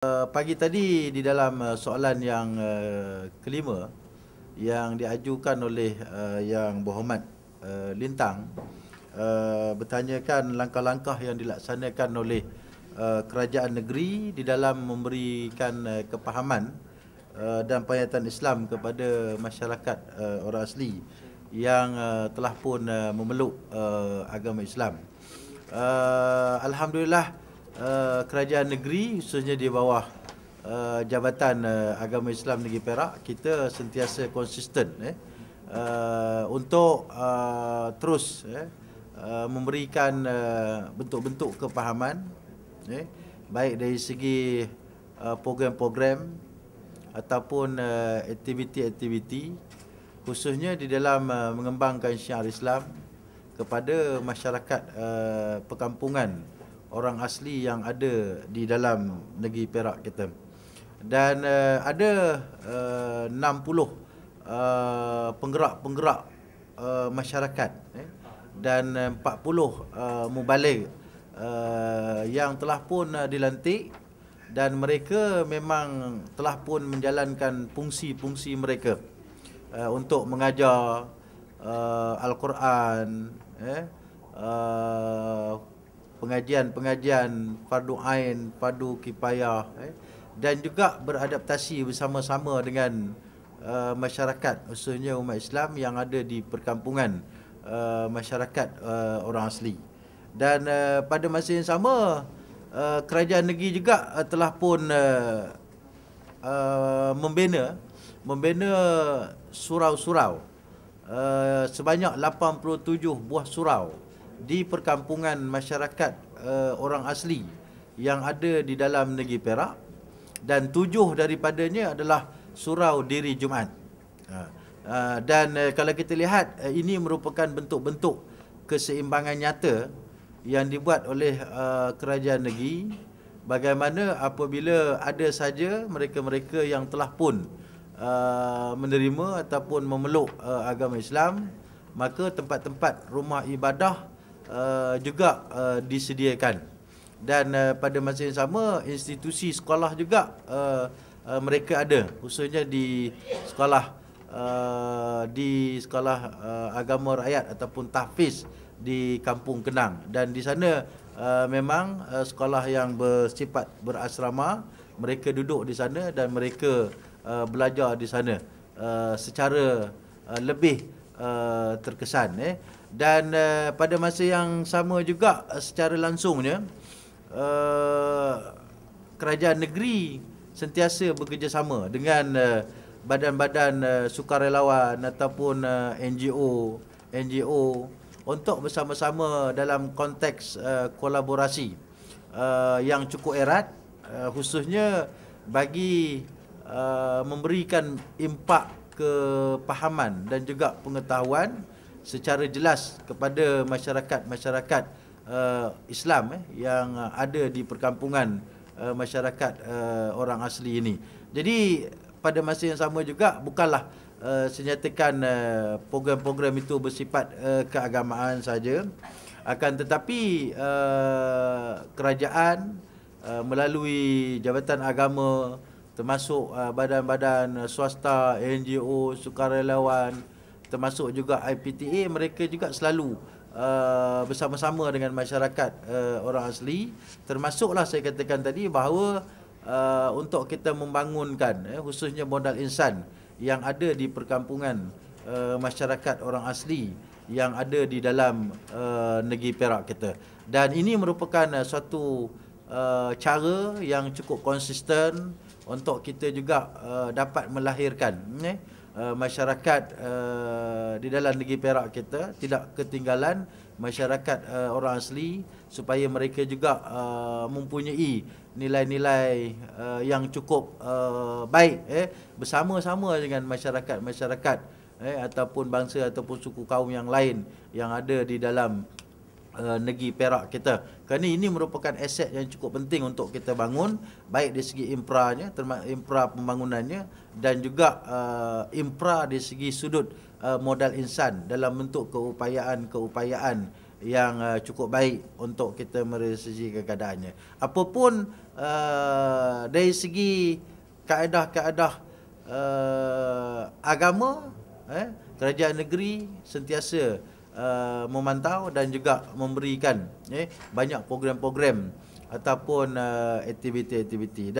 Eh, pagi tadi di dalam eh, soalan yang uh, kelima yang diajukan oleh uh, yang berhormat uh, Lintang uh, bertanyakan langkah-langkah yang dilaksanakan oleh uh, kerajaan negeri di dalam memberikan uh, kepahaman uh, dan penyataan Islam kepada masyarakat uh, orang asli yang uh, telah pun uh, memeluk uh, agama Islam. Uh, Alhamdulillah uh, kerajaan negeri khususnya di bawah uh, jabatan uh, agama Islam Negeri Perak kita sentiasa konsisten eh uh, untuk uh, terus eh Uh, memberikan uh, bentuk-bentuk kepahaman eh, baik dari segi uh, program-program ataupun uh, aktiviti-aktiviti khususnya di dalam uh, mengembangkan syiar Islam kepada masyarakat uh, perkampungan orang asli yang ada di dalam negeri Perak kita. Dan uh, ada uh, 60 uh, penggerak-penggerak uh, masyarakat eh, dan 40 uh, eh, mubalik uh, yang telah pun uh, dilantik dan mereka memang telah pun menjalankan fungsi-fungsi mereka uh, untuk mengajar uh, Al-Quran, eh, uh, pengajian-pengajian fardu ain, fardu kifayah eh, dan juga beradaptasi bersama-sama dengan uh, masyarakat khususnya umat Islam yang ada di perkampungan uh, masyarakat uh, orang asli. Dan uh, pada masa yang sama uh, kerajaan negeri juga uh, telah pun uh, uh, membina membina surau-surau uh, sebanyak 87 buah surau di perkampungan masyarakat uh, orang asli yang ada di dalam negeri Perak dan tujuh daripadanya adalah surau diri Jumaat. Uh, uh, dan uh, kalau kita lihat uh, ini merupakan bentuk-bentuk keseimbangan nyata yang dibuat oleh uh, kerajaan negeri bagaimana apabila ada saja mereka-mereka yang telah pun uh, menerima ataupun memeluk uh, agama Islam maka tempat-tempat rumah ibadah Eh, juga uh, disediakan dan uh, pada masa yang sama institusi sekolah juga uh, uh, mereka ada khususnya di sekolah uh, di sekolah uh, agama rakyat ataupun tahfiz di Kampung Kenang dan di sana uh, memang uh, sekolah yang bersifat berasrama mereka duduk di sana dan mereka uh, belajar di sana uh, secara uh, lebih Eh, terkesan eh dan uh, pada masa yang sama juga eh, secara langsungnya uh, kerajaan negeri sentiasa bekerjasama dengan uh, badan-badan uh, sukarelawan ataupun uh, NGO NGO untuk bersama-sama dalam konteks uh, kolaborasi uh, yang cukup erat uh, khususnya bagi uh, memberikan impak kepahaman dan juga pengetahuan secara jelas kepada masyarakat-masyarakat uh, Islam eh, yang ada di perkampungan uh, masyarakat uh, orang asli ini. Jadi pada masa yang sama juga bukanlah uh, senyatakan uh, program-program itu bersifat uh, keagamaan saja akan tetapi uh, kerajaan uh, melalui jabatan agama termasuk uh, badan-badan uh, swasta, NGO, sukarelawan, termasuk juga IPTA mereka juga selalu uh, bersama-sama dengan masyarakat uh, orang asli termasuklah saya katakan tadi bahawa uh, untuk kita membangunkan eh, khususnya modal insan yang ada di perkampungan uh, masyarakat orang asli yang ada di dalam uh, negeri Perak kita dan ini merupakan uh, suatu uh, cara yang cukup konsisten untuk kita juga uh, dapat melahirkan eh, uh, masyarakat uh, di dalam negeri Perak kita tidak ketinggalan masyarakat uh, orang asli supaya mereka juga uh, mempunyai nilai-nilai uh, yang cukup uh, baik eh bersama-sama dengan masyarakat-masyarakat eh ataupun bangsa ataupun suku kaum yang lain yang ada di dalam uh, negeri Perak kita. Kerana ini merupakan aset yang cukup penting untuk kita bangun baik dari segi impranya, impra pembangunannya dan juga uh, eh, impra dari segi sudut uh, modal insan dalam bentuk keupayaan-keupayaan yang uh, cukup baik untuk kita meresejikan keadaannya. Apapun uh, dari segi kaedah-kaedah uh, agama eh kerajaan negeri sentiasa Uh, memantau dan juga memberikan eh, banyak program-program ataupun uh, aktiviti-aktiviti.